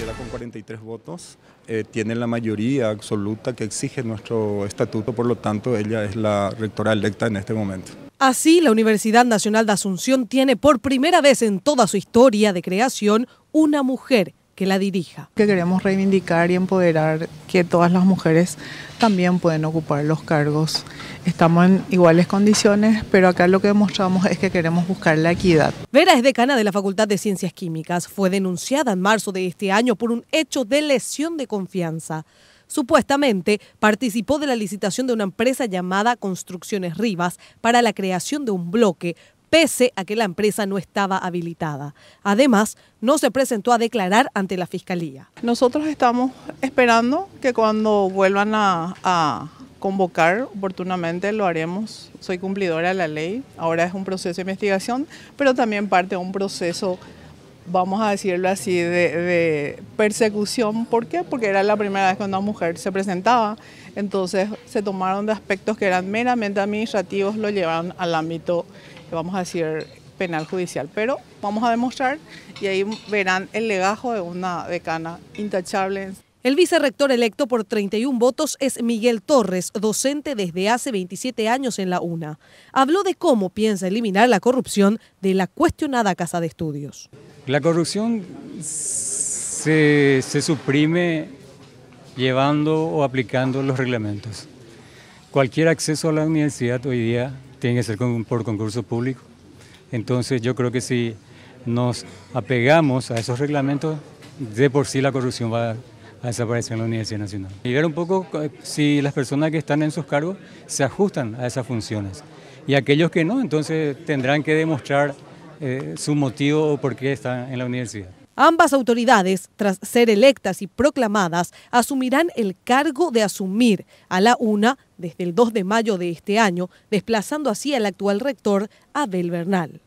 queda con 43 votos, eh, tiene la mayoría absoluta que exige nuestro estatuto, por lo tanto ella es la rectora electa en este momento. Así, la Universidad Nacional de Asunción tiene por primera vez en toda su historia de creación una mujer que la dirija. Que queremos reivindicar y empoderar que todas las mujeres también pueden ocupar los cargos. Estamos en iguales condiciones, pero acá lo que demostramos es que queremos buscar la equidad. Vera es decana de la Facultad de Ciencias Químicas. Fue denunciada en marzo de este año por un hecho de lesión de confianza. Supuestamente participó de la licitación de una empresa llamada Construcciones Rivas para la creación de un bloque pese a que la empresa no estaba habilitada. Además, no se presentó a declarar ante la Fiscalía. Nosotros estamos esperando que cuando vuelvan a, convocar oportunamente lo haremos. Soy cumplidora de la ley, ahora es un proceso de investigación, pero también parte de un proceso vamos a decirlo así, de, de, persecución. ¿Por qué? Porque era la primera vez que una mujer se presentaba. Entonces se tomaron de aspectos que eran meramente administrativos, lo llevaron al ámbito vamos a decir, penal judicial. Pero vamos a demostrar y ahí verán el legajo de una decana intachable. El vicerrector electo por 31 votos es Miguel Torres, docente desde hace 27 años en la UNA. Habló de cómo piensa eliminar la corrupción de la cuestionada Casa de Estudios. La corrupción se, suprime llevando o aplicando los reglamentos. Cualquier acceso a la universidad hoy día tiene que ser por concurso público. Entonces yo creo que si nos apegamos a esos reglamentos, de por sí la corrupción va a desaparecer en la Universidad Nacional. Y ver un poco eh, si las personas que están en sus cargos se ajustan a esas funciones. Y aquellos que no, entonces tendrán que demostrar eh, su motivo o por qué están en la universidad. Ambas autoridades, tras ser electas y proclamadas, asumirán el cargo de asumir a la una desde el 2 de mayo de este año, desplazando así al actual rector Abel Bernal.